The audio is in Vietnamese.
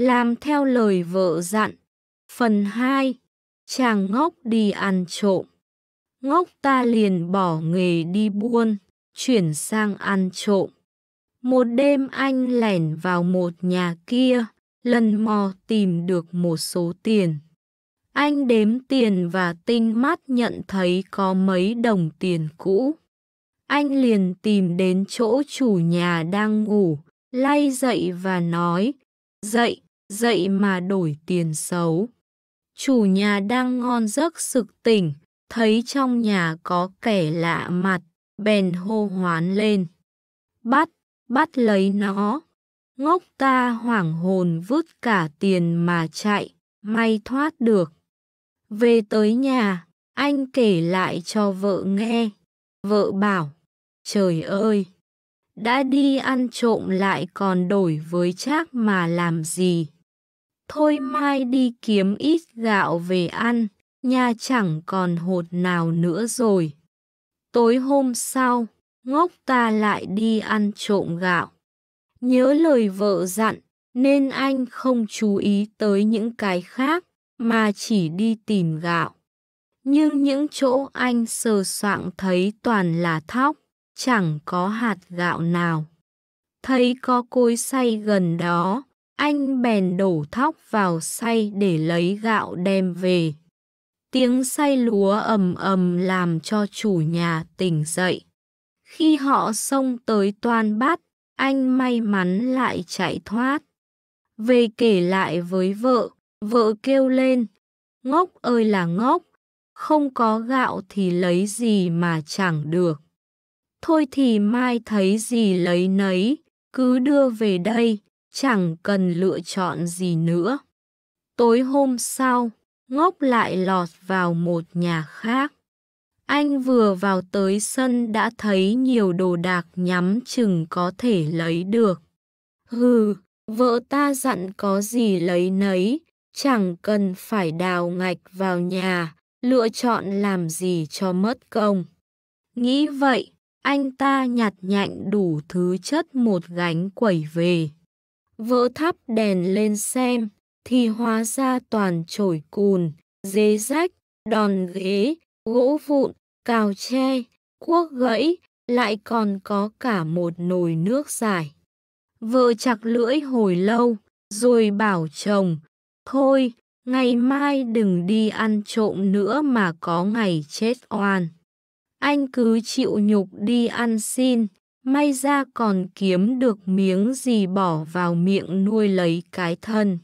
làm theo lời vợ dặn. Phần 2. Chàng ngốc đi ăn trộm. Ngốc ta liền bỏ nghề đi buôn, chuyển sang ăn trộm. Một đêm anh lẻn vào một nhà kia, lần mò tìm được một số tiền. Anh đếm tiền và tinh mắt nhận thấy có mấy đồng tiền cũ. Anh liền tìm đến chỗ chủ nhà đang ngủ, lay dậy và nói, dậy, dậy mà đổi tiền xấu. Chủ nhà đang ngon giấc sực tỉnh, thấy trong nhà có kẻ lạ mặt, bèn hô hoán lên. Bắt, bắt lấy nó. Ngốc ta hoảng hồn vứt cả tiền mà chạy, may thoát được. Về tới nhà, anh kể lại cho vợ nghe. Vợ bảo, trời ơi, đã đi ăn trộm lại còn đổi với trác mà làm gì? Thôi mai đi kiếm ít gạo về ăn, nhà chẳng còn hột nào nữa rồi. Tối hôm sau, ngốc ta lại đi ăn trộm gạo. Nhớ lời vợ dặn, nên anh không chú ý tới những cái khác, mà chỉ đi tìm gạo. Nhưng những chỗ anh sờ soạng thấy toàn là thóc, chẳng có hạt gạo nào. Thấy có cối xay gần đó, anh bèn đổ thóc vào xay để lấy gạo đem về. Tiếng xay lúa ầm ầm làm cho chủ nhà tỉnh dậy. Khi họ xông tới toàn bát, anh may mắn lại chạy thoát. Về kể lại với vợ, vợ kêu lên, ngốc ơi là ngốc, không có gạo thì lấy gì mà chẳng được. Thôi thì mai thấy gì lấy nấy, cứ đưa về đây, chẳng cần lựa chọn gì nữa. Tối hôm sau, ngốc lại lọt vào một nhà khác. Anh vừa vào tới sân đã thấy nhiều đồ đạc nhắm chừng có thể lấy được. Hừ, vợ ta dặn có gì lấy nấy, chẳng cần phải đào ngạch vào nhà, lựa chọn làm gì cho mất công. Nghĩ vậy, anh ta nhặt nhạnh đủ thứ chất một gánh quẩy về vỡ thắp đèn lên xem, thì hóa ra toàn chổi cùn, dế rách, đòn ghế, gỗ vụn, cào tre, cuốc gãy, lại còn có cả một nồi nước giải. Vợ chặt lưỡi hồi lâu, rồi bảo chồng, thôi, ngày mai đừng đi ăn trộm nữa mà có ngày chết oan. Anh cứ chịu nhục đi ăn xin, may ra còn kiếm được miếng gì bỏ vào miệng nuôi lấy cái thân.